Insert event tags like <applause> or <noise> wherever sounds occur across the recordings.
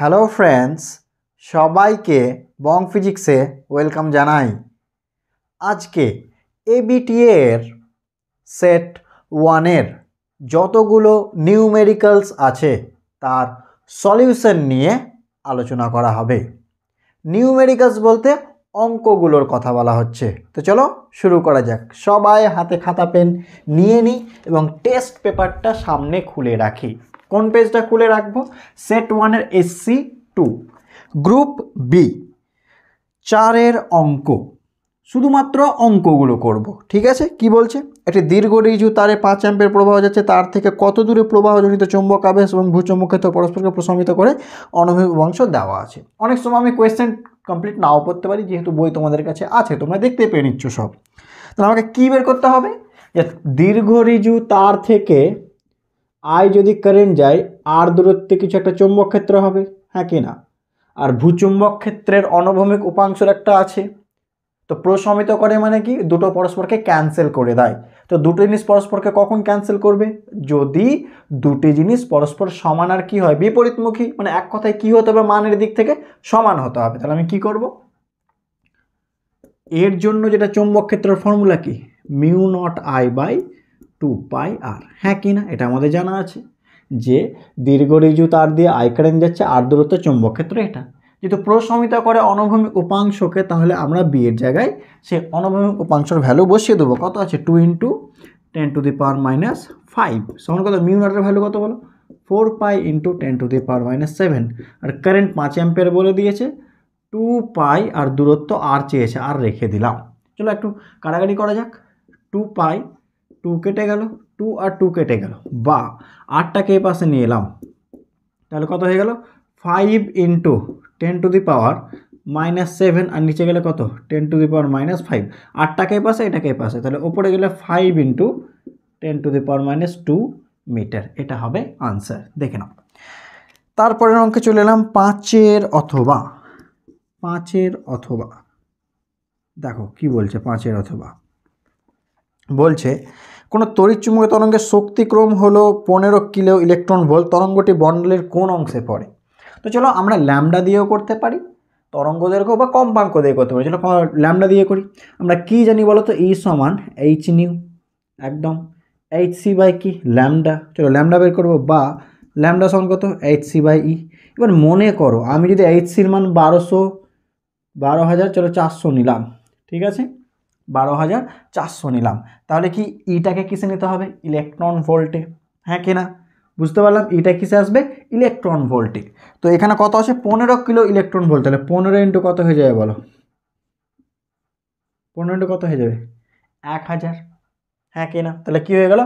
Hello friends সবাইকে বং ফিজিক্সে welcome জানাই আজকে এবিটিএর সেট ওয়ানের যতগুলো নিউমেরিক্যালস আছে তার সলিউশন নিয়ে আলোচনা করা হবে নিউমেরিক্যালস বলতে অঙ্কগুলোর কথা বলা হচ্ছে তো চলো শুরু করা যাক সবাই হাতে খাতা পেন নিয়ে নিই এবং টেস্ট পেপারটা সামনে খুলে রাখি কোন পেজটা খুলে রাখবো সেট ওয়ানের এসসি টু গ্রুপ বি চারের অঙ্ক শুধুমাত্র অঙ্কগুলো করব ঠিক আছে কি বলছে একটি দীর্ঘ রিজু তারে পাঁচ অ্যাম্পের প্রবাহ যাচ্ছে তার থেকে কত দূরে প্রবাহজনিত চুম্বক আবেশ এবং ভূচুম্বক ক্ষেত্র পরস্পরকে প্রশমিত করে অনভিবংশ দেওয়া আছে অনেক সময় আমি কোয়েশ্চেন কমপ্লিট নাও পড়তে পারি যেহেতু বই তোমাদের কাছে আছে তোমরা দেখতে পেয়ে নিচ্ছ সব তাহলে আমাকে কী বের করতে হবে যে দীর্ঘ রিজু তার থেকে আয় যদি কারেন্ট যায় আর দূরত্বে কিছু একটা চুম্বক ক্ষেত্র হবে হ্যাঁ কি না আর ভূচুম্বক ক্ষেত্রের অনভৌমিক উপাংশর একটা আছে তো প্রশমিত করে মানে কি দুটো পরস্পরকে ক্যান্সেল করে দেয় তো দুটো জিনিস পরস্পরকে কখন ক্যান্সেল করবে যদি দুটি জিনিস পরস্পর সমান আর কি হয় বিপরীতমুখী মানে এক কথায় কি হতে হবে মানের দিক থেকে সমান হতে হবে তাহলে আমি কি করব এর জন্য যেটা চুম্বক ক্ষেত্রের ফর্মুলা কি mu naught I by two pi আর হ্যাঁ কি না এটা আমাদের জানা আছে যে দীর্ঘ রিজু তার দিয়ে আই কারেন্ট যাচ্ছে আর দূরত্ব চুম্বক ক্ষেত্র এটা যেহেতু প্রশমিতা করে অনভূমিক উপাংশকে তাহলে আমরা বিয়ের জায়গায় সে অনভূমিক উপাংশর ভ্যালু বসিয়ে দেবো কত আছে two into ten to the power minus five সমান কত মিউনারের ভ্যালু কত বলো four pi into ten to the power minus seven আর কারেন্ট পাঁচ অ্যাম্পের বলে দিয়েছে টু পাই আর দূরত্ব আর চেয়েছে আর রেখে দিলাম চলো একটু কাড়াকাড়ি করা যাক টু পাই টু কেটে গেল টু আর টু কেটে গেল বা আটটাকে এ পাশে নিয়ে এলাম তাহলে কত হয়ে গেল five into ten to the power minus seven আর নিচে গেলে কত ten to the power minus five আটটাকে পাশে এটাকে পাশে তাহলে ওপরে গেলে five into ten to the power minus two metre এটা হবে আনসার দেখে নাও তারপরের অঙ্কে চলে এলাম পাঁচের অথবা পাঁচের অথবা দেখো কি বলছে পাঁচের অথবা বলছে কোনো তড়িৎচুম্বকীয় তরঙ্গের শক্তিক্রম হলো পনেরো কিলো ইলেকট্রন ভোল্ট তরঙ্গটি বন্ডলের কোন অংশে পড়ে তো চলো আমরা ল্যামডা দিয়েও করতে পারি তরঙ্গ দৈর্ঘ্য বা কম্পাঙ্ক দিয়ে করতে পারি চলো ল্যামডা দিয়ে করি আমরা কি জানি বলো তো ই e সমান এইচ নিউ একদম এইচ সি বাই কি ল্যামডা চলো ল্যামডা বের করবো বা ল্যামডা সমান কত H C by E e। এবার মনে করো আমি যদি এইচ সির মান বারোশো বারো হাজার চলো চারশো নিলাম ঠিক আছে বারো হাজার চারশো নিলাম তাহলে কি ইটাকে কিসে নিতে হবে ইলেকট্রন ভোল্টে হ্যাঁ কেনা বুঝতে পারলাম এটা কিসে আসবে ইলেকট্রন ভোল্টে তো এখানে কত আছে পনেরো কিলো ইলেকট্রন ভোল্ট তাহলে পনেরো ইন্টু কত হয়ে যাবে বলো পনেরো ইন্টু কত হয়ে যাবে এক হাজার হ্যাঁ কেনা তাহলে কি হয়ে গেল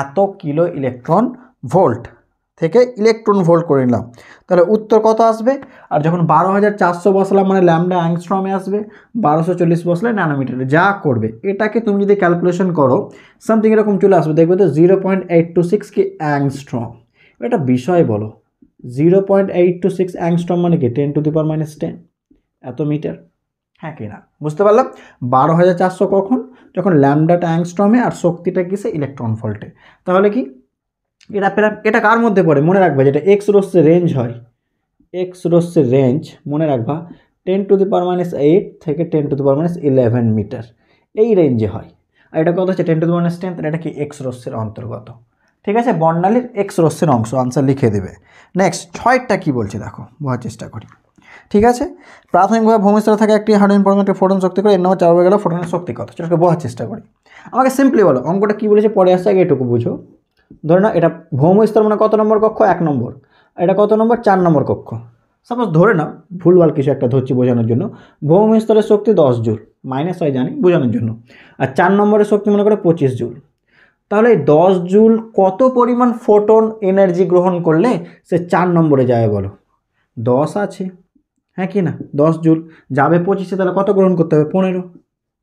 এত কিলো ইলেকট্রন ভোল্ট থেকে ইলেকট্রন ভোল্ট করে নিলাম তাহলে উত্তর কত আসবে আর যখন বারো হাজার চারশো বসলাম মানে ল্যামডা অ্যাংস্ট্রমে আসবে বারোশো চল্লিশ বসলে ন্যানোমিটারে যা করবে এটাকে তুমি যদি ক্যালকুলেশন করো সামথিং এরকম চলে আসবে দেখবে তো zero point eight two six কি অ্যাংস্ট্রম এটা বিষয় বলো zero point eight two six angstrom মানে কি ten to the per minus ten এত মিটার হ্যাঁ কিনা বুঝতে পারলাম বারো হাজার চারশো কখন যখন ল্যামডাটা অ্যাংস্ট্রমে আর শক্তিটা কিসে ইলেকট্রন ভোল্টে তাহলে কি এটা এটা কার মধ্যে পড়ে মনে রাখবা যেটা এক্স রোসের রেঞ্জ হয় এক্স রোসের রেঞ্জ মনে রাখবা ten to the power eight থেকে ten to the power eleven metre এই রেঞ্জে হয় আর এটা কত হচ্ছে ten to the power ten এটা কি এক্স রোসের অন্তর্গত ঠিক আছে বর্ণালীর এক্স রোসের অংশ আনসার লিখে দেবে নেক্সট ছয়টা কি বলছে দেখো বোঝার চেষ্টা করি ঠিক আছে প্রাথমিকভাবে ভূমিস্তরে থাকে একটি হার্ডওয়ার ইনফরমেন্ট ফোটন শক্তি করে এর নামে চার গেলে ফোটনের শক্তি কত সেটাকে বোঝার চেষ্টা করি আমাকে সিম্পলি বলো অঙ্কটা কী বলেছে পরে আসতে আগে এটুকু বুঝো ধরে নাও এটা ভৌম স্তর মানে কত নম্বর কক্ষ এক নম্বর এটা কত নম্বর চার নম্বর কক্ষ সাপোজ ধরে নাও ভুলভাল কিছু একটা ধরছি বোঝানোর জন্য ভৌম স্তরের শক্তি দশ জুল মাইনাস হয় জানি বোঝানোর জন্য আর চার নম্বরের শক্তি মনে করে পঁচিশ জুল তাহলে দশ জুল কত পরিমাণ ফোটন এনার্জি গ্রহণ করলে সে চার নম্বরে যাবে বলো দশ আছে হ্যাঁ কি না দশ জুল যাবে পঁচিশে তাহলে কত গ্রহণ করতে হবে পনেরো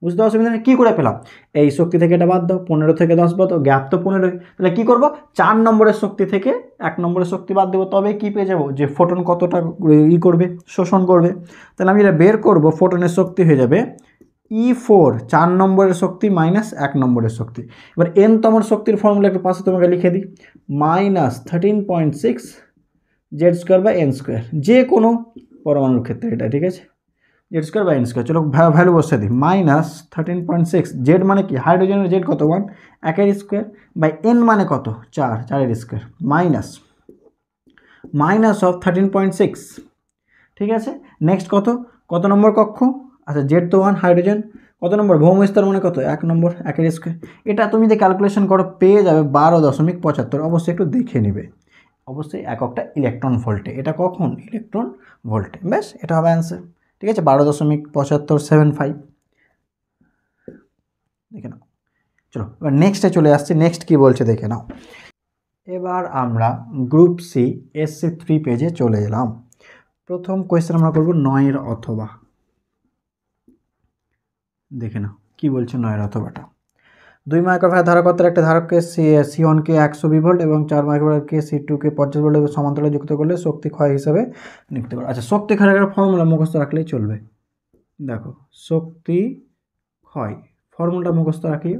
বুঝতে অসুবিধা নেই কী করে পেলাম এই শক্তি থেকে এটা বাদ দাও পনেরো থেকে দশ বাদ গ্যাপ তো পনেরোই তাহলে কী করবো চার নম্বরের শক্তি থেকে এক নম্বরের শক্তি বাদ দেবো তবে কী পেয়ে যাবো যে ফোটন কতটা ই করবে শোষণ করবে তাহলে আমি এটা বের করব ফোটনের শক্তি হয়ে যাবে ই e ফোর চার নম্বরের শক্তি মাইনাস এক নম্বরের শক্তি এবার এন তমর শক্তির ফর্মুলা একটু পাশে তোমাকে লিখে দিই minus thirteen point six Z square বা এন স্কোয়ার যে কোনো পরমাণুর ক্ষেত্রে এটা ঠিক আছে Z square by N square চলো ভ্যালু বসে দিই minus thirteen point six Z মানে কি হাইড্রোজেনের জেড কত ওয়ান একের স্কোয়ার বাই এন মানে কত চার চারের square minus minus of thirteen point six ঠিক আছে নেক্সট কত কত নম্বর কক্ষ আচ্ছা জেড তো ওয়ান হাইড্রোজেন কত নম্বর ভৌমস্তর মানে কত এক নম্বর একের স্কোয়ার এটা তুমি যে ক্যালকুলেশন করো পেয়ে যাবে বারো দশমিক পঁচাত্তর অবশ্যই একটু দেখে নেবে অবশ্যই এক একটা ইলেকট্রন ভোল্টে এটা কখন ইলেকট্রন ভোল্টে ব্যাস এটা হবে অ্যান্সার ঠিক আছে বারো দশমিক পঁচাত্তর সেভেন ফাইভ দেখে নাও চলো এবার নেক্সটে চলে আসছি নেক্সট কি বলছে দেখে নাও এবার আমরা group C S C three পেজে চলে এলাম প্রথম কোয়েশ্চেন আমরা করব নয়ের অথবা দেখে নাও কী বলছে নয়ের অথবাটা দুই মাইক্রোফ্যারাড ধারকত্বের একটা ধারককে সি ওয়ানকে একশো বিভোল্ট এবং চার মাইক্রোফ্যারাডকে সি টুকে পঞ্চাশ ভোল্ট সমান্তরালে যুক্ত করলে শক্তি ক্ষয় হিসাবে নিতে পারে আচ্ছা শক্তি ক্ষয়ের ফর্মুলা মুখস্থ রাখলেই চলবে দেখো শক্তি ক্ষয় ফর্মুলাটা মুখস্থ রাখি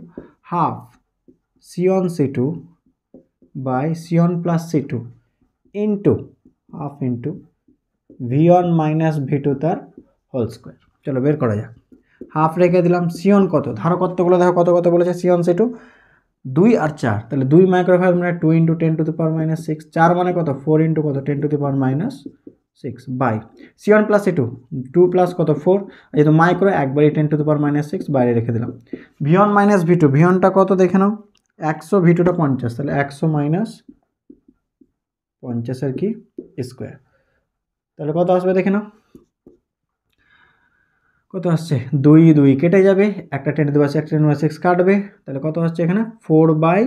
half C one C two by C one plus C two into half into V one minus V two তার হোল স্কোয়ার চলো বের করা যাক হাফ রেখে দিলাম সিয়ন কত ধারকত্বগুলো দেখো কত কত বলেছে সিয়ন সেটু দুই আর চার তাহলে দুই মাইক্রোফাইভ মানে two into ten to the power minus six চার মানে কত ফোর ইন্টু কত ten to the power minus six by C plus A two two plus কত ফোর যেহেতু মাইক্রো একবারই ten to the power minus six বাইরে রেখে দিলাম V minus V two V কত দেখে নাও একশো ভি টুটা পঞ্চাশ তাহলে একশো মাইনাস পঞ্চাশের কি স্কোয়ার তাহলে কত আসবে দেখে নাও কত আসছে দুই দুই কেটে যাবে একটা টেন দেওয়া একটা টেন সিক্স কাটবে তাহলে কত হচ্ছে এখানে ফোর বাই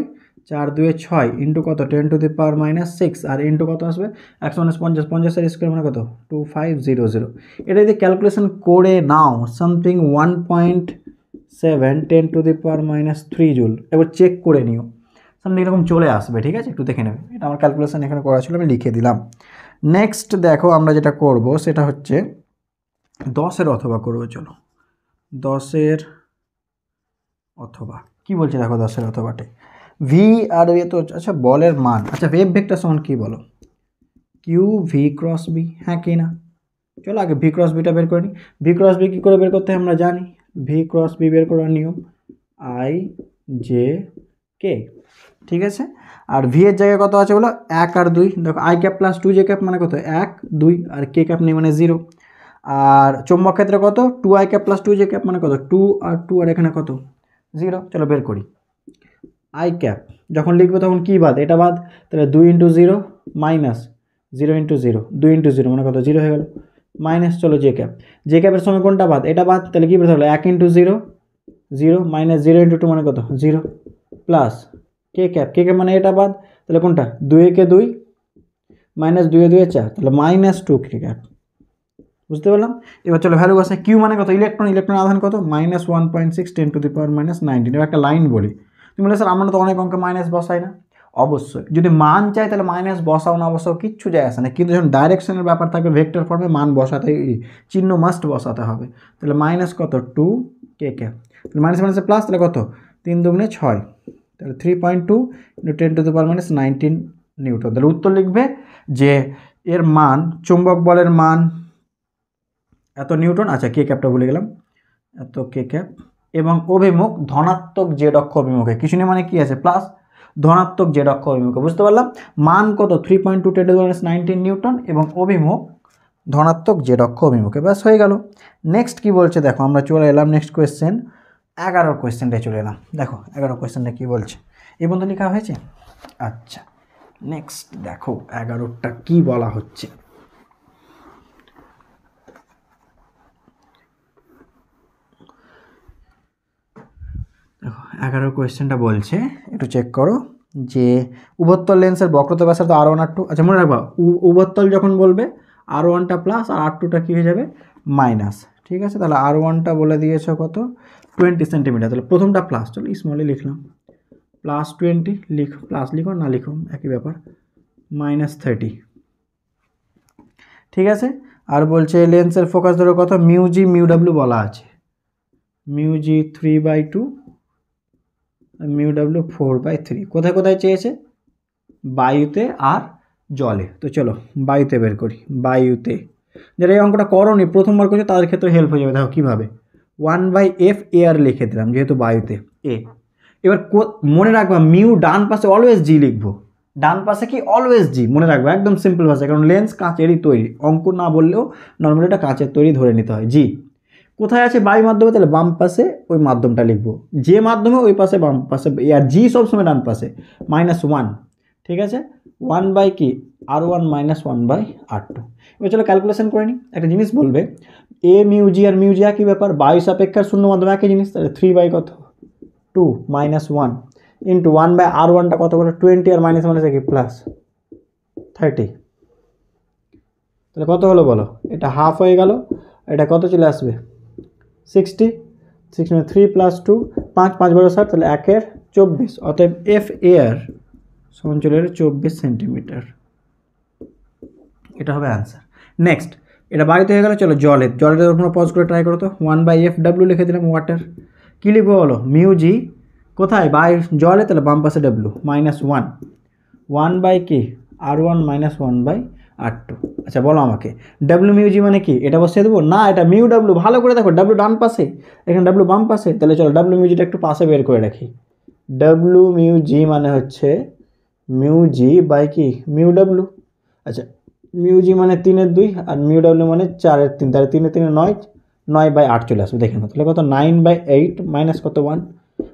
চার দুয়ে ছয় ইন্টু কত ten to the power minus six আর ইন্টু কত আসবে একশো মানুষ পঞ্চাশ পঞ্চাশের স্কোয়ার মানে কত টু ফাইভ জিরো জিরো এটা যদি ক্যালকুলেশন করে নাও something one point seven ten to the power minus three joule এবার চেক করে নিও সামনে এরকম চলে আসবে ঠিক আছে একটু দেখে নেবে এটা আমার ক্যালকুলেশন এখানে করা ছিল আমি লিখে দিলাম নেক্সট দেখো আমরা যেটা করব সেটা হচ্ছে দশের অথবা করবো চলো দশের অথবা কি বলছে দেখো দশের অথবাটে ভি আর এ তো আচ্ছা বলের মান আচ্ছা ওয়েব ভেক্টর সমান কী বলো কিউ ভি ক্রস বি হ্যাঁ কি না চলো আগে ভি ক্রস বিটা বের করে নিই ভি ক্রস বি কী করে বের করতে হয় আমরা জানি ভি ক্রস বি বের করার নিয়ম আই জে কে ঠিক আছে আর ভি এর জায়গায় কত আছে বলো এক আর দুই দেখো I cap plus two J cap মানে কত এক দুই আর কে ক্যাপ নেই মানে জিরো আর চৌম্বক ক্ষেত্রে কত two I cap plus two J cap মানে কত টু আর টু আর এখানে কত জিরো চলো বের করি আই ক্যাপ যখন লিখবে তখন কী বাদ এটা বাদ তাহলে দুই into zero minus zero into zero দুই ইন্টু জিরো মানে কত জিরো হয়ে গেল মাইনাস চলো জে ক্যাপ জে ক্যাপের সঙ্গে কোনটা বাদ এটা বাদ তাহলে কী বলতে হলো এক into zero zero minus zero into two মানে কত zero plus K cap K cap মানে এটা বাদ তাহলে কোনটা দুই একে দুই মাইনাস দুয়ে দুয়ে চার তাহলে মাইনাস টু কে ক্যাপ বুঝতে পারলাম এবার চলো ভ্যালু আছে কিউ মানে কত ইলেকট্রন ইলেকট্রন আধান কত minus one point six ten to the power minus nineteen এবার একটা লাইন বলি তুমি বলে স্যার আমরা তো অনেক অঙ্কে মাইনাস বসাই না অবশ্যই যদি মান চাই তাহলে মাইনাস বসাও না বসাও কিচ্ছু যায় আসে না কিন্তু যখন ডাইরেকশনের ব্যাপার থাকবে ভেক্টর ফর্মে মান বসাতে চিহ্ন মাস্ট বসাতে হবে তাহলে মাইনাস কত টু কে কে তাহলে মাইনাস মাইনাস প্লাস তাহলে কত তিন দুগুণে ছয় তাহলে three point two into ten to the power minus nineteen newton তাহলে উত্তর লিখবে যে এর মান চুম্বক বলের মান এত নিউটন আচ্ছা কে ক্যাপটা ভুলে গেলাম এত কে ক্যাপ এবং অভিমুখ ধনাত্মক জেড অক্ষ অভিমুখে কিছু নেই মানে কি আছে প্লাস ধনাত্মক জেড অক্ষ অভিমুখে বুঝতে পারলাম মান কত three point two ten nineteen newton এবং অভিমুখ ধনাত্মক জেড অক্ষ অভিমুখে ব্যাস হয়ে গেল নেক্সট কি বলছে দেখো আমরা চলে এলাম নেক্সট কোয়েশ্চেন এগারো কোয়েশ্চেনটায় চলে এলাম দেখো এগারো কোয়েশ্চেনটা কী বলছে এই বন্ধু লেখা হয়েছে আচ্ছা নেক্সট দেখো এগারোটা কি বলা হচ্ছে দেখো এগারো কোয়েশ্চেনটা বলছে একটু চেক করো যে উভত্তল লেন্সের বক্রতা তো আর ওয়ান আর টু আচ্ছা মনে রাখবা উভত্তল যখন বলবে আর ওয়ানটা প্লাস আর আর টুটা কী হয়ে যাবে মাইনাস ঠিক আছে তাহলে আর ওয়ানটা বলে দিয়েছ কত টোয়েন্টি সেন্টিমিটার তাহলে প্রথমটা প্লাস চলো স্মলে লিখলাম প্লাস টোয়েন্টি লিখো প্লাস লিখো না লিখো একই ব্যাপার মাইনাস থার্টি ঠিক আছে আর বলছে লেন্সের ফোকাস ধরো কত মিউজি মিউডাব্লিউ বলা আছে mu G three by two mu W four by three কোথায় কোথায় চেয়েছে বায়ুতে আর জলে তো চলো বায়ুতে বের করি বায়ুতে যারা এই অঙ্কটা করনি প্রথমবার করছে তাদের ক্ষেত্রে হেল্প হয়ে যাবে দেখো কীভাবে ওয়ান বাই এফ এয়ার লিখে দিলাম যেহেতু বায়ুতে এ এবার মনে রাখবা মিউ ডান পাশে অলওয়েজ জি লিখবো ডান পাশে কি অলওয়েজ জি মনে রাখবো একদম সিম্পল ভাষায় কারণ লেন্স কাঁচেরই তৈরি অঙ্ক না বললেও নর্মালি এটা কাঁচের তৈরি ধরে নিতে হয় জি কোথায় আছে বাই মাধ্যমে তাহলে বাম পাশে ওই মাধ্যমটা লিখবো যে মাধ্যমে ওই পাশে বাম পাশে আর জি সবসময় ডান পাশে মাইনাস ওয়ান ঠিক আছে ওয়ান বাই কি R one minus one by R two এবার চলো ক্যালকুলেশন করে নিই একটা জিনিস বলবে এ মিউজি আর মিউজি একই ব্যাপার বায়ু সাপেক্ষার শূন্য মাধ্যমে একই জিনিস তাহলে থ্রি বাই কত two minus one into one by R ওয়ানটা কত করে টোয়েন্টি আর মাইনাস মাইনাস একই প্লাস থার্টি তাহলে কত হলো বলো এটা হাফ হয়ে গেল এটা কত চলে আসবে sixty six three plus two পাঁচ পাঁচ বারো ষাট তাহলে একের চব্বিশ অতএব এফ এয়ার সমান চব্বিশ সেন্টিমিটার এটা হবে অ্যান্সার নেক্সট এটা বাড়িতে হয়ে গেলো চলো জলের জলের কোনো পজ করে ট্রাই করো তো ওয়ান বাই এফ ডাব্লু লিখে দিলাম ওয়াটার কী লিখবো বলো মিউজি কোথায় বাই জলে তাহলে বাম পাশে W minus one one by কে R one minus one by R two আচ্ছা বলো আমাকে ডাব্লু মিউজি মানে কি এটা বসিয়ে দেবো না এটা মিউ ডাব্লু ভালো করে দেখো ডাব্লু ডান পাশে এখানে ডাব্লু বাম পাশে তাহলে চলো ডাব্লু মিউজিটা একটু পাশে বের করে রাখি ডাব্লু মিউ জি মানে হচ্ছে মিউ জি বাই কি মিউ ডাব্লু আচ্ছা মিউ জি মানে তিনের দুই আর মিউ ডাব্লু মানে চারের তিন তাহলে তিনে তিনে নয় নয় বাই আট চলে আসবে দেখে নাও তাহলে কত নাইন বাই এইট মাইনাস কত ওয়ান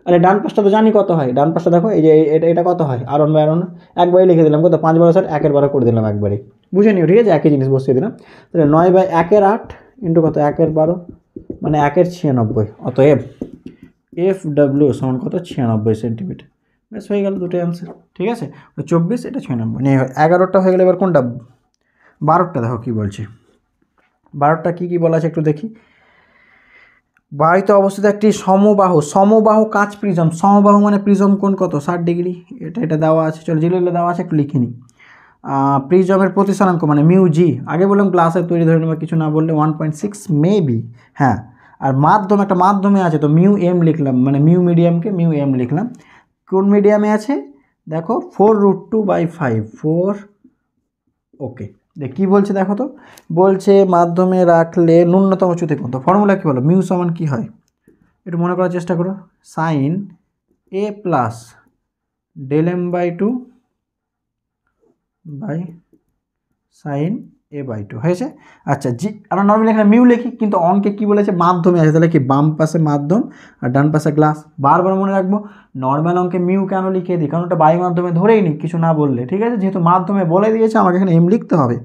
আরে ডান পাশটা তো জানি কত হয় ডান পাশটা দেখো এই যে এটা এটা কত হয় R one by R one একবারই লিখে দিলাম কত পাঁচ বারো সার একের বারো করে দিলাম একবারই বুঝে নিও ঠিক আছে একই জিনিস বসিয়ে দিলাম তাহলে নয় বাই একের আট ইন্টু কত একের বারো মানে একের ছিয়ানব্বই অতএব এফ ডাব্লিউ সমান কত ছিয়ানব্বই সেন্টিমিটার ব্যাস হয়ে গেল দুটোই অ্যান্সার ঠিক আছে চব্বিশ এটা ছিয়ানব্বই নিয়ে এগারোটা হয়ে গেলে এবার কোনটা বারোটা দেখো কী বলছে বারোটা কী কী বলা আছে একটু দেখি বাড়িতে অবস্থিত একটি সমবাহু সমবাহু কাঁচ প্রিজম সমবাহু মানে প্রিজম কোন কত ষাট ডিগ্রি এটা এটা দেওয়া আছে চলো যেগুলো দেওয়া আছে একটু লিখে নিই প্রিজমের প্রতিসরাঙ্ক মানে মিউ জি আগে বললাম গ্লাসের তৈরি ধরে নেবো কিছু না বললে ওয়ান পয়েন্ট সিক্স মেবি হ্যাঁ আর মাধ্যম একটা মাধ্যমে আছে তো মিউ এম লিখলাম মানে মিউ মিডিয়ামকে মিউ এম লিখলাম কোন মিডিয়ামে আছে দেখো four root two by five four okay কী বলছে দেখো তো বলছে মাধ্যমে রাখলে ন্যূনতম উঁচুতে কোন তো ফর্মুলা কী বলো মিউ সমান কী হয় একটু মনে করার চেষ্টা করো sine A plus del M by two by sine A by two হয়েছে আচ্ছা জি আমরা নর্মালি এখানে মিউ লিখি কিন্তু অঙ্কে কি বলেছে মাধ্যমে আছে তাহলে কি বাম পাশে মাধ্যম আর ডান পাশে গ্লাস বারবার মনে রাখবো নর্মাল অঙ্কে মিউ কেন লিখে দিই কারণ ওটা বাই মাধ্যমে ধরেই নি কিছু না বললে ঠিক আছে যেহেতু মাধ্যমে বলে দিয়েছে আমাকে এখানে এম লিখতে হবে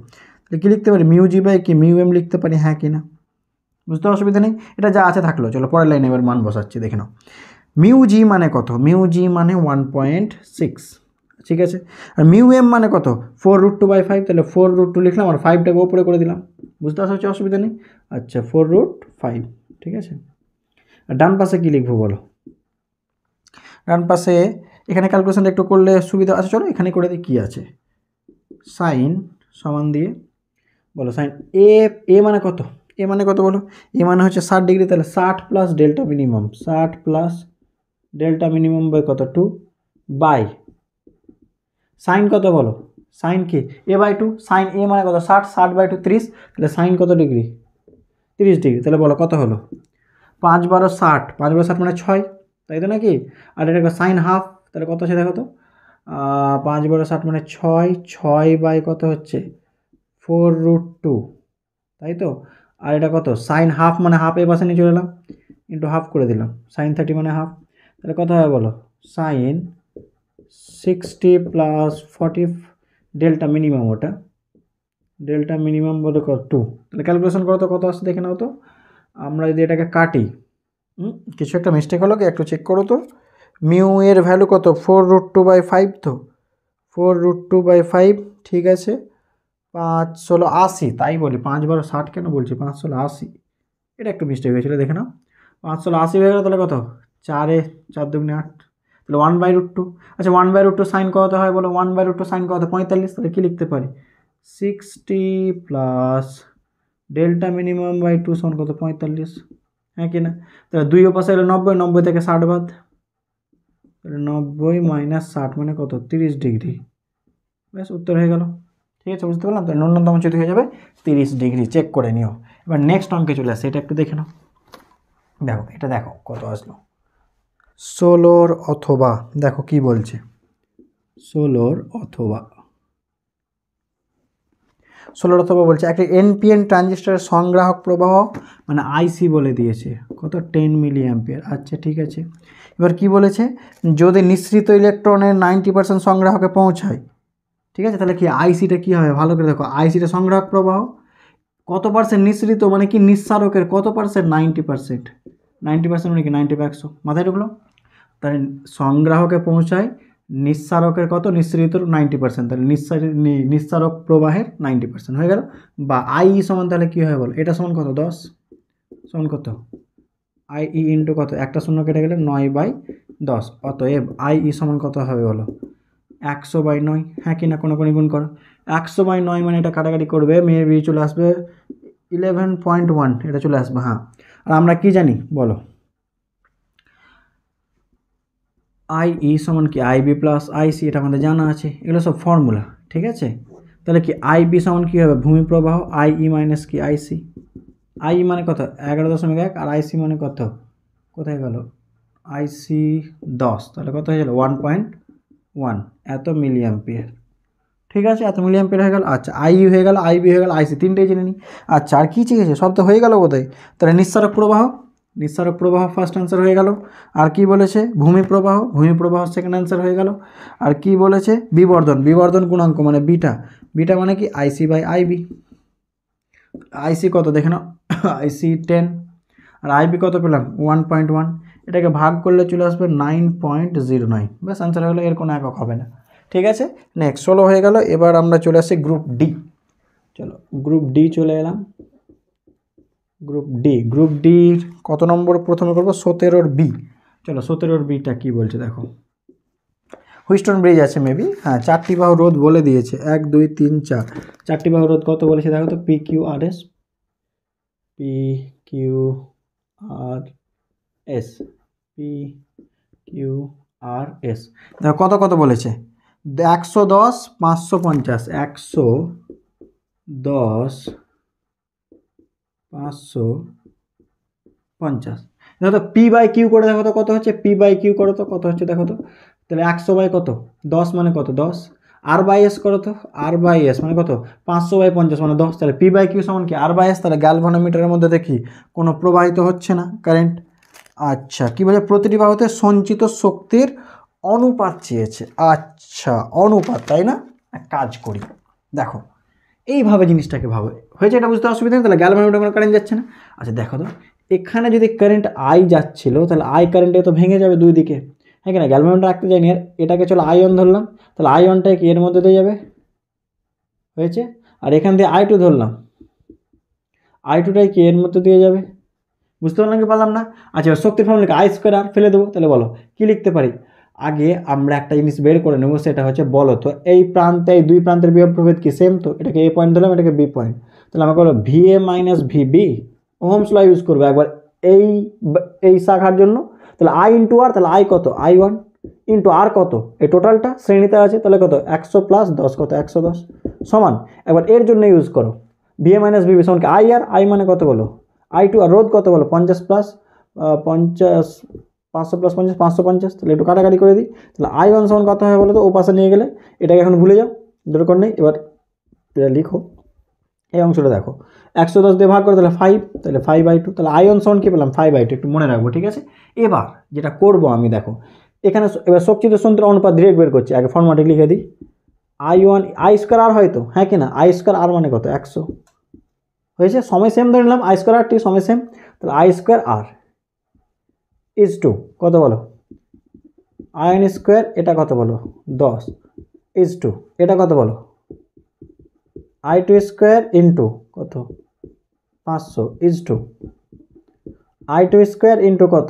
তাহলে কী লিখতে পারি মিউ জি বাই কি মিউ এম লিখতে পারি হ্যাঁ কি না বুঝতে অসুবিধা নেই এটা যা আছে থাকলো চলো পরের লাইনে এবার মান বসাচ্ছি দেখে নাও মিউ জি মানে কত মিউ জি মানে ওয়ান পয়েন্ট সিক্স ঠিক আছে আর মিউ এম মানে কত four root two by five তাহলে ফোর রুট টু লিখলাম আর ফাইভটাকে ওপরে করে দিলাম বুঝতে আসা হচ্ছে অসুবিধা নেই আচ্ছা ফোর রুট ফাইভ ঠিক আছে আর ডান পাশে কী লিখবো বলো ডান পাশে এখানে ক্যালকুলেশনটা একটু করলে সুবিধা আছে আচ্ছা চলো এখানে করে দিই কী আছে সাইন সমান দিয়ে বলো সাইন এ এ মানে কত এ মানে কত বলো এ মানে হচ্ছে ষাট ডিগ্রি তাহলে ষাট প্লাস ডেল্টা মিনিমাম ষাট প্লাস ডেল্টা মিনিমাম বাই কত টু বাই সাইন কত বলো সাইন কি A by two sine A মানে কত ষাট ষাট বাই টু তিরিশ তাহলে সাইন কত ডিগ্রি তিরিশ ডিগ্রি তাহলে বলো কত হলো পাঁচ বারো ষাট পাঁচ বারো ষাট মানে ছয় তাই তো নাকি আর এটা সাইন হাফ তাহলে কত আছে দেখো তো পাঁচ বারো ষাট মানে ছয় ছয় বাই কত হচ্ছে ফোর রুট টু তাই তো আর এটা কত সাইন হাফ মানে হাফ এ পাশে নিয়ে চলে এলাম ইন্টু হাফ করে দিলাম সাইন থার্টি মানে হাফ তাহলে কত হবে বলো sine sixty plus forty delta minimum ওটা ডেল্টা মিনিমাম বলে কত টু তাহলে ক্যালকুলেশন করো তো কত আসছে দেখে নাও তো আমরা যদি এটাকে কাটি কিছু একটা মিস্টেক হলো কি একটু চেক করো তো মিউ এর ভ্যালু কত four root two by five তো four root two by five ঠিক আছে পাঁচ আশি তাই বলি পাঁচ বারো ষাট কেন বলছি পাঁচ আশি এটা একটু মিস্টেক হয়েছিল দেখে নাও পাঁচ আশি হয়ে গেলো তাহলে কত চারে চার দুগুণে আট তাহলে ওয়ান বাই রুট টু আচ্ছা one by root two sine কত হয় বলো one by root two sine কত পঁয়তাল্লিশ তাহলে কী লিখতে পারি sixty plus delta minimum by two সমান কত পঁয়তাল্লিশ হ্যাঁ কি না তাহলে দুই পাশে এলো নব্বই নব্বই থেকে ষাট বাদ নব্বই মাইনাস ষাট মানে কত তিরিশ ডিগ্রি ব্যাস উত্তর হয়ে গেল ঠিক আছে বুঝতে পারলাম তাহলে ন্যূনতম চ্যুতি হয়ে যাবে তিরিশ ডিগ্রি চেক করে নিও এবার নেক্সট অঙ্কে চলে আসে এটা একটু দেখে নাও দেখো এটা দেখো কত আসলো সোলোর অথবা দেখো কি বলছে সোলোর অথবা সোলোর অথবা বলছে একটা এনপিএন ট্রানজিস্টারের সংগ্রাহক প্রবাহ মানে আইসি বলে দিয়েছে কত টেন মিলি অ্যাম্পিয়ার আচ্ছা ঠিক আছে এবার কি বলেছে যদি নিঃসৃত ইলেকট্রনের নাইনটি পার্সেন্ট সংগ্রাহকে পৌঁছায় ঠিক আছে তাহলে কি আইসিটা কি হবে ভালো করে দেখো আইসিটা সংগ্রাহক প্রবাহ কত পার্সেন্ট নিঃসৃত মানে কি নিঃসারকের কত percent ninety percent ninety percent উনি মানে কি নাইনটি বা একশো মাথায় ঢুকলো তাহলে সংগ্রাহকে পৌঁছায় নিঃসারকের কত নিঃসৃত নাইনটি পার্সেন্ট তাহলে নিঃসারক প্রবাহের নাইনটি পার্সেন্ট হয়ে গেল বা আই সমান তাহলে কী হয় বলো এটা সমান কত দশ সমান কত আই ই ইন্টু কত একটা শূন্য কেটে গেলে নয় বাই দশ অতএব আই ই সমান কত হবে বলো একশো বাই নয় হ্যাঁ কিনা কোনো কোনো গুণ করো একশো বাই নয় মানে এটা কাটাকাটি করবে মেয়ে বি চলে আসবে ইলেভেন পয়েন্ট ওয়ান এটা চলে আসবে হ্যাঁ আর আমরা কি জানি বলো আই ই e সমান কি I B plus I C এটা আমাদের জানা আছে এগুলো সব ফর্মুলা ঠিক আছে তাহলে কি আই বি সমান কী হবে ভূমি প্রবাহ আই ই মাইনাস কি আই সি আই ই মানে কত এগারো দশমিক এক আর আই সি মানে কত কোথায় গেল আই সি দশ তাহলে কত হয়ে গেল ওয়ান পয়েন্ট ওয়ান এত মিলিয়াম্পিয়ার ঠিক আছে এত মিলিয়াম পের হয়ে গেল আচ্ছা আই হয়ে গেল আই বি হয়ে গেল আইসি তিনটেই জেনে নিই আচ্ছা আর কী ঠিক আছে সব তো হয়ে গেল বোধহয় তাহলে নিঃসারক প্রবাহ নিঃসারক প্রবাহ ফার্স্ট অ্যান্সার হয়ে গেল আর কি বলেছে ভূমি প্রবাহ ভূমি প্রবাহ সেকেন্ড অ্যান্সার হয়ে গেল আর কি বলেছে বিবর্ধন বিবর্ধন গুণাঙ্ক মানে বিটা বিটা মানে কি আইসি বাই আইবি আইসি কত দেখে নাও আইসি <coughs> টেন আর আইবি কত পেলাম ওয়ান পয়েন্ট ওয়ান এটাকে ভাগ করলে চলে আসবে নাইন পয়েন্ট জিরো নাইন ব্যাস হয়ে হলো এর কোনো একক হবে না ঠিক আছে নেক্সট ষোলো হয়ে গেল এবার আমরা চলে আসি গ্রুপ ডি চলো গ্রুপ ডি চলে এলাম গ্রুপ ডি গ্রুপ ডির কত নম্বর প্রথমে করবো সতেরোর বি চলো সতেরোর বিটা কি বলছে দেখো হুইস্টন ব্রিজ আছে মেবি হ্যাঁ চারটি বাহু রোদ বলে দিয়েছে এক দুই তিন চার চারটি বাহু রোদ কত বলেছে দেখো তো P Q R S P Q R S P Q R S দেখো কত কত বলেছে একশো দশ পাঁচশো পঞ্চাশ একশো দশ পাঁচশো পঞ্চাশ দেখো তো পি বাই কিউ করে দেখো তো কত হচ্ছে পি বাই কিউ করো তো কত হচ্ছে দেখো তো তাহলে একশো বাই কত দশ মানে কত দশ আর বাই এস করো তো আর বাই এস মানে কত পাঁচশো বাই পঞ্চাশ মানে দশ তাহলে পি বাই কিউ সমান কি আর বাই এস তাহলে গ্যালভানোমিটারের মধ্যে দেখি কোনো প্রবাহিত হচ্ছে না কারেন্ট আচ্ছা কী বলে প্রতিটি বাহুতে সঞ্চিত শক্তির অনুপাত চেয়েছে আচ্ছা অনুপাত তাই না কাজ করি দেখো এইভাবে জিনিসটাকে ভাবে হয়েছে এটা বুঝতে অসুবিধা নেই তাহলে গ্যালভানোমিটার কোনো কারেন্ট যাচ্ছে না আচ্ছা দেখো তো এখানে যদি কারেন্ট আই যাচ্ছিলো তাহলে আই কারেন্টে তো ভেঙে যাবে দুই দিকে হ্যাঁ কিনা গ্যালভানোমিটার রাখতে যাইনি আর এটাকে চলো আয়ন ধরলাম তাহলে আয়নটা কি এর মধ্যে দিয়ে যাবে হয়েছে আর এখান দিয়ে আই টু ধরলাম আই টুটাই কি এর মধ্যে দিয়ে যাবে বুঝতে পারলাম কি পারলাম না আচ্ছা শক্তির ফর্মুলাকে আই স্কোয়ার আর ফেলে দেবো তাহলে বলো কী লিখতে পারি আগে আমরা একটা জিনিস বের করে নেব সেটা হচ্ছে বলো তো এই প্রান্তে এই দুই প্রান্তের বিয়োগ প্রভেদ কি সেম তো এটাকে এ পয়েন্ট ধরলাম এটাকে বি পয়েন্ট তাহলে আমাকে বলো V A minus V B Ohm's law use করবো একবার এই এই শাখার জন্য তাহলে আই ইন্টু আর তাহলে আই কত আই ওয়ান ইন্টু আর কত এই টোটালটা শ্রেণীতে আছে তাহলে কত একশো প্লাস দশ কত একশো দশ সমান একবার এর জন্য ইউজ করো ভি এ মাইনাস ভি সমান সমানকে আই আর আই মানে কত বলো আই টু আর রোদ কত বলো পঞ্চাশ প্লাস পঞ্চাশ পাঁচশো প্লাস পঞ্চাশ পাঁচশো পঞ্চাশ তাহলে একটু কাটাকাটি করে দিই তাহলে আই ওয়ান সমান কত হবে বলো তো ও পাশে নিয়ে গেলে এটাকে এখন ভুলে যাও দরকার নেই এবার এটা লিখো এই অংশটা দেখো একশো দশ দিয়ে ভাগ করে তাহলে ফাইভ তাহলে ফাইভ বাই টু তাহলে আই ওয়ান সাউন্ড কী পেলাম ফাইভ বাই টু একটু মনে রাখবো ঠিক আছে এবার যেটা করব আমি দেখো এখানে এবার শক্তিত সন্ত্রের অনুপাত ধীরে বের করছি আগে ফর্মাটে লিখে দিই I one I square R হয়তো হ্যাঁ কি না আই স্কোয়ার আর মানে কত একশো হয়েছে সময় সেম ধরে নিলাম আই স্কোয়ার আর টি সময় সেম তাহলে I square R is to কত বলো আয়ন স্কোয়ার এটা কত বলো দশ ইজ টু এটা কত বলো আই টু স্কোয়ার ইন্টু কত পাঁচশো is to I two square into কত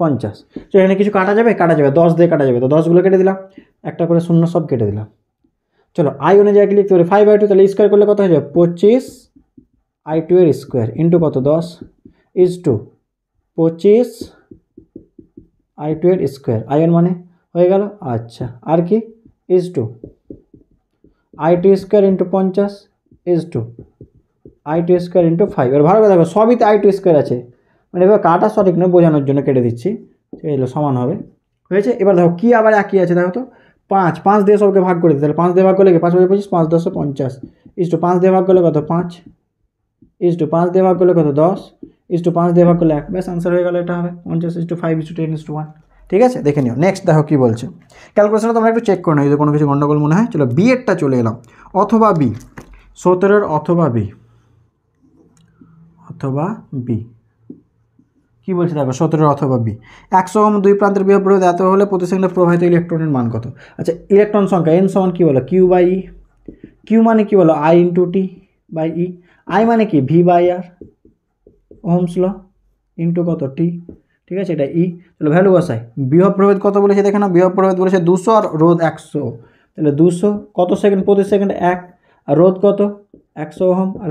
পঞ্চাশ তো এখানে কিছু কাটা যাবে কাটা যাবে দশ দিয়ে কাটা যাবে তো দশগুলো কেটে দিলাম একটা করে শূন্য সব কেটে দিলাম চলো আই অনুযায়ী ক্লিক করে ফাইভ আই টু তাহলে স্কোয়ার করলে কত হয়ে যাবে পঁচিশ আই টু এর স্কোয়ার ইন্টু কত দশ ইজ টু পঁচিশ আই টু এর স্কোয়ার আইয়ের মানে হয়ে গেল আচ্ছা আর কি is to I two square into পঞ্চাশ is to I two square into five এবার ভালো করে দেখো সবই তো আই টু স্কোয়ার আছে মানে এবার কাটা সঠিক নয় বোঝানোর জন্য কেটে দিচ্ছি এগুলো সমান হবে হয়েছে এবার দেখো কী আবার একই আছে দেখো তো পাঁচ পাঁচ দিয়ে সবকে ভাগ করে দিতে তাহলে পাঁচ দিয়ে ভাগ করলে কি পাঁচ পঁচিশ পাঁচ দশে পঞ্চাশ ইস টু পাঁচ দিয়ে ভাগ করলে কত পাঁচ ইস টু পাঁচ দিয়ে ভাগ করলে কত দশ ইস টু পাঁচ দিয়ে ভাগ করলে এক ব্যাস আনসার হয়ে গেল এটা হবে পঞ্চাশ is to five is to ten is to one ঠিক আছে দেখে নিও নেক্সট দেখো কী বলছে ক্যালকুলেশনটা তোমরা একটু চেক করে নাও যদি কোনো কিছু গণ্ডগোল মনে হয় চলো বি এরটা চলে এলাম অথবা বি সতেরোর অথবা বি অথবা বি কী বলছে দেখো সতেরো অথবা বি একশো ওম দুই প্রান্তের বিভব প্রভাব এত হলে প্রতি সেকেন্ডে প্রবাহিত ইলেকট্রনের মান কত আচ্ছা ইলেকট্রন সংখ্যা এন সমান কী বলো কিউ বাই ই কিউ মানে কী বলো I into T by E I মানে কি V by R Ohm's law into কত টি ঠিক আছে এটা ই e। তাহলে ভ্যালু বসাই বৃহৎ প্রভেদ কত বলেছে দেখে না বৃহৎ প্রভেদ বলেছে দুশো আর রোদ একশো তাহলে দুশো কত সেকেন্ড প্রতি সেকেন্ড এক আর রোদ কত একশো ওহম আর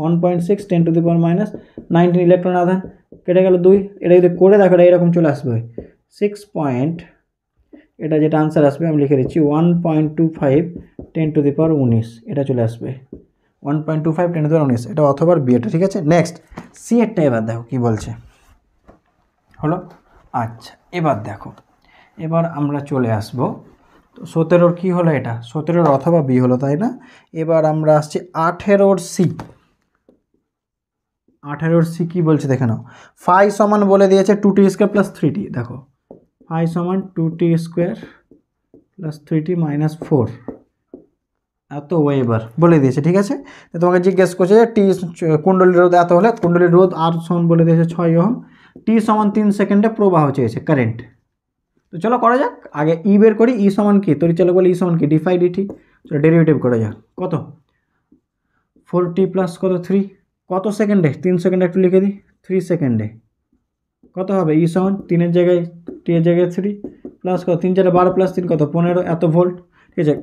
one point six ten to the power minus nineteen electron আধান কেটে গেল দুই এটা যদি করে দেখো এটা এরকম চলে আসবে সিক্স পয়েন্ট এটা যেটা আনসার আসবে আমি লিখে দিচ্ছি one point two five ten to the power উনিশ এটা চলে আসবে one point two five ten দেওয়ার উনিশ এটা অথবা বিয়েটা ঠিক আছে নেক্সট সি এরটা এবার দেখো কী বলছে হলো আচ্ছা এবার দেখো এবার আমরা চলে আসব তো সতেরোর কী হলো এটা সতেরোর অথবা বি হলো তাই না এবার আমরা আসছি আঠেরোর সি আঠেরোর সি কী বলছে দেখে নাও ফাই সমান বলে দিয়েছে two T square plus three T দেখো ফাই সমান two T square plus three T minus four এত ওয়েবার বলে দিয়েছে ঠিক আছে তোমাকে জিজ্ঞেস করছে যে টি কুণ্ডলী রোদ এত হলে কুণ্ডলী রোদ আর সমান বলে দিয়েছে ছয় ওহম টি সমান তিন সেকেন্ডে প্রবাহ চেয়েছে কারেন্ট তো চলো করা যাক আগে ই e বের করি ই e সমান কি তোর চলো বলি ই e সমান কি ডিফাই ডিটি চলো ডেরিভেটিভ করা যাক কত ফোর টি প্লাস কত থ্রি কত সেকেন্ডে তিন সেকেন্ডে একটু লিখে দিই থ্রি সেকেন্ডে কত হবে ই সমান তিনের জায়গায় টি এর জায়গায় থ্রি প্লাস কত তিন চারে বারো প্লাস তিন কত পনেরো এত ভোল্ট ঠিক আছে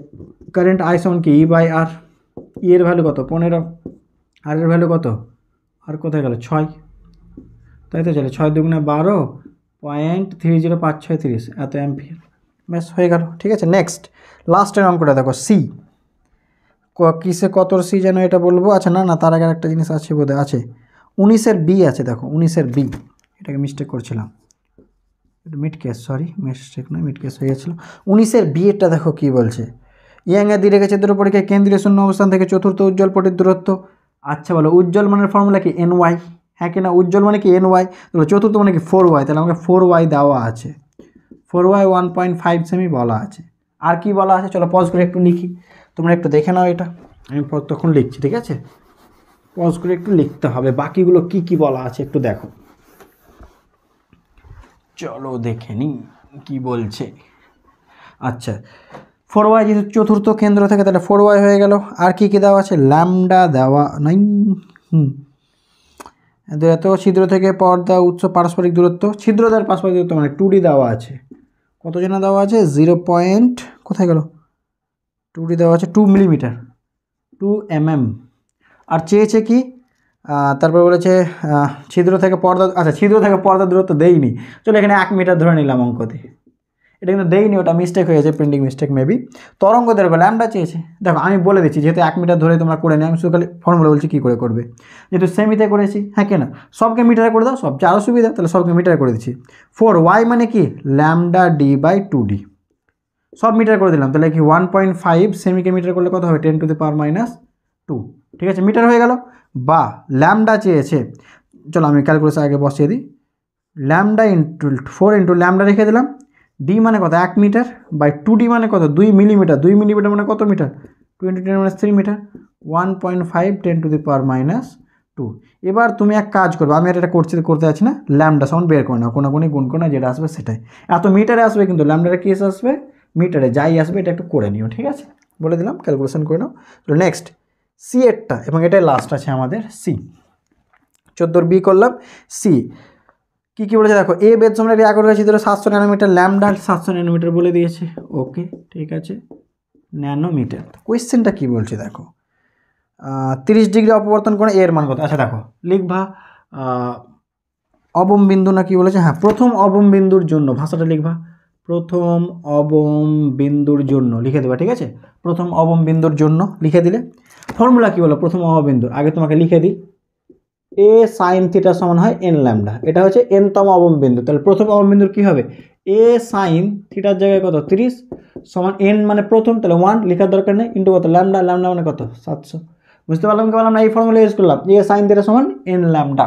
কারেন্ট আই সমান কি ই বাই আর ই এর ভ্যালু কত পনেরো আর এর ভ্যালু কত আর কোথায় গেল ছয় তাই তো চলে ছয় দুগুণে বারো পয়েন্ট থ্রি জিরো পাঁচ ছয় তিরিশ এত এমপি ব্যাস হয়ে গেল ঠিক আছে নেক্সট লাস্টের অঙ্কটা দেখো সি কিসে কত সি যেন এটা বলবো আচ্ছা না না তার আগে একটা জিনিস আছে বোধহয় আছে উনিশের বি আছে দেখো উনিশের বি এটাকে মিস্টেক করছিলাম মিড কেস সরি মিস্টেক নয় মিড কেস হয়ে গেছিলো উনিশের বিয়েটা দেখো কি বলছে ইয়াঙ্গা দিয়ে রেখেছে দূর কেন্দ্রীয় শূন্য অবস্থান থেকে চতুর্থ উজ্জ্বল পটির দূরত্ব আচ্ছা বলো উজ্জ্বল মানের ফর্মুলা কি এন ওয়াই হ্যাঁ কিনা উজ্জ্বল মানে কি এন ওয়াই তাহলে চতুর্থ মানে কি ফোর ওয়াই তাহলে আমাকে ফোর ওয়াই দেওয়া আছে four Y one point five semi বলা আছে আর কি বলা আছে চলো পজ করে একটু লিখি তোমরা একটু দেখে নাও এটা আমি তখন লিখছি ঠিক আছে পজ করে একটু লিখতে হবে বাকিগুলো কি কি বলা আছে একটু দেখো চলো দেখে নিই কী বলছে আচ্ছা ফোর ওয়াই যেহেতু চতুর্থ কেন্দ্র থেকে তাহলে ফোর ওয়াই হয়ে গেল আর কি কী দেওয়া আছে ল্যামডা দেওয়া নাই হুম এত ছিদ্র থেকে পর্দা উচ্চ পারস্পরিক দূরত্ব ছিদ্র দেওয়ার পারস্পরিক দূরত্ব মানে টু ডি দেওয়া আছে কত জন্য দেওয়া আছে জিরো পয়েন্ট কোথায় গেল টু ডি দেওয়া আছে টু মিলিমিটার টু এম আর চেয়েছে কি তারপর বলেছে ছিদ্র থেকে পর্দা আচ্ছা ছিদ্র থেকে পর্দা দূরত্ব দেইনি চলো এখানে এক মিটার ধরে নিলাম অঙ্কতে এটা কিন্তু দেয়নি ওটা মিস্টেক হয়েছে প্রিন্টিং মিস্টেক মেবি তরঙ্গ দৈর্ঘ্য ল্যামডা চেয়েছে দেখো আমি বলে দিচ্ছি যেহেতু এক মিটার ধরে তোমরা করে নি আমি শুধু খালি ফর্মুলা বলছি কী করে করবে যেহেতু সেমিতে করেছি হ্যাঁ কেন সবকে মিটারে করে দাও সবচেয়ে আরও সুবিধা তাহলে সবকে মিটারে করে দিচ্ছি ফোর ওয়াই মানে কি lambda D by two D সব মিটার করে দিলাম তাহলে কি ওয়ান পয়েন্ট ফাইভ সেমিকে মিটার করলে কত হবে ten to the power minus two ঠিক আছে মিটার হয়ে গেল বা ল্যামডা চেয়েছে চলো আমি ক্যালকুলেশন আগে বসিয়ে দিই lambda into four into lambda রেখে দিলাম ডি মানে কত এক মিটার বাই টু ডি মানে কত দুই মিলিমিটার দুই মিলিমিটার মানে কত metre two into ten minus three metre one point five ten to the power minus two এবার তুমি এক কাজ করবে আমি এটা করছি করতে যাচ্ছি না ল্যামডা সাউন্ড বের করে নাও কোনো কোনো গুণ করে যেটা আসবে সেটাই এত মিটারে আসবে কিন্তু ল্যামডাটা কেস আসবে মিটারে যাই আসবে এটা একটু করে নিও ঠিক আছে বলে দিলাম ক্যালকুলেশন করে নাও নেক্সট সি এরটা এবং এটাই লাস্ট আছে আমাদের সি চোদ্দোর বি করলাম সি কি কী বলেছে দেখো এ বেদ সম্রাট ইয়া করে ধরো সাতশো ন্যানোমিটার ল্যামডা সাতশো ন্যানোমিটার বলে দিয়েছে ওকে ঠিক আছে ন্যানোমিটার কোয়েশ্চেনটা কি বলছে দেখো তিরিশ ডিগ্রি অপবর্তন করে এর মান কত আচ্ছা দেখো লিখবা অবম বিন্দু না কি বলেছে হ্যাঁ প্রথম অবম বিন্দুর জন্য ভাষাটা লিখবা প্রথম অবম বিন্দুর জন্য লিখে দেবা ঠিক আছে প্রথম অবম বিন্দুর জন্য লিখে দিলে ফর্মুলা কী বলো প্রথম অবম আগে তোমাকে লিখে দিই এ সাইন থিটা সমান হয় এন ল্যামডা এটা হচ্ছে এনতম অবম বিন্দু তাহলে প্রথম অবম বিন্দুর কী হবে এ সাইন থিটার জায়গায় কত তিরিশ সমান এন মানে প্রথম তাহলে ওয়ান লেখার দরকার নেই ইন্টু কত ল্যামডা ল্যামডা মানে কত সাতশো বুঝতে পারলাম কি বললাম না এই ফর্মুলা ইউজ করলাম এ সাইন থিটা সমান এন ল্যামডা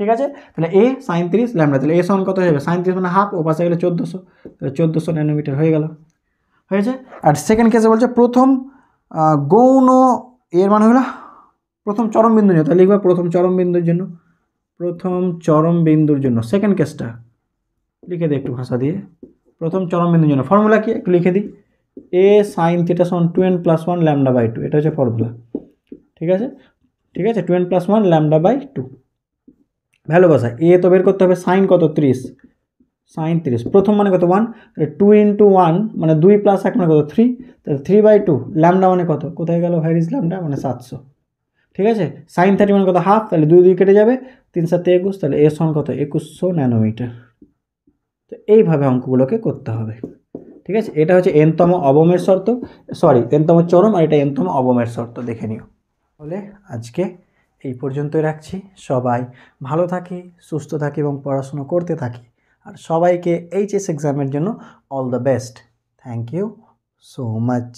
ঠিক আছে তাহলে এ সাঁত্রিশ ল্যামডা তাহলে এ সমান কত হয়ে যাবে সাঁত্রিশ মানে হাফ ও পাশে গেলে চোদ্দোশো তাহলে চোদ্দোশো ন্যানোমিটার হয়ে গেল হয়েছে আর সেকেন্ড কেসে বলছে প্রথম গৌণ এর মানে হলো প্রথম চরম বিন্দু নিয়ে তাহলে লিখবা প্রথম চরম বিন্দুর জন্য প্রথম চরম বিন্দুর জন্য সেকেন্ড কেসটা লিখে দিই একটু ভাষা দিয়ে প্রথম চরম বিন্দুর জন্য ফর্মুলা কি একটু লিখে দিই এ সাইন থিটা সমান two N plus one lambda by two এটা হচ্ছে ফর্মুলা ঠিক আছে ঠিক আছে two N plus one lambda by two ভালোবাসা এ তো বের করতে হবে সাইন কত ত্রিশ সাইন ত্রিশ প্রথম মানে কত ওয়ান টু ইন্টু ওয়ান মানে দুই প্লাস এক মানে কত থ্রি তাহলে থ্রি বাই টু ল্যামডা মানে কত কোথায় গেল ভাইরিস ল্যামডা মানে সাতশো ঠিক আছে সাইন থার্টি মানে কত হাফ তাহলে দুই দুই কেটে যাবে তিন সাত একুশ তাহলে এ সন কত একুশশো ন্যানোমিটার তো এইভাবে অঙ্কগুলোকে করতে হবে ঠিক আছে এটা হচ্ছে এনতম অবমের শর্ত সরি এনতম চরম আর এটা এনতম অবমের শর্ত দেখে নিও বলে আজকে এই পর্যন্তই রাখছি সবাই ভালো থাকি সুস্থ থাকি এবং পড়াশুনো করতে থাকি আর সবাইকে এইচএস এক্সামের জন্য all the best thank you so much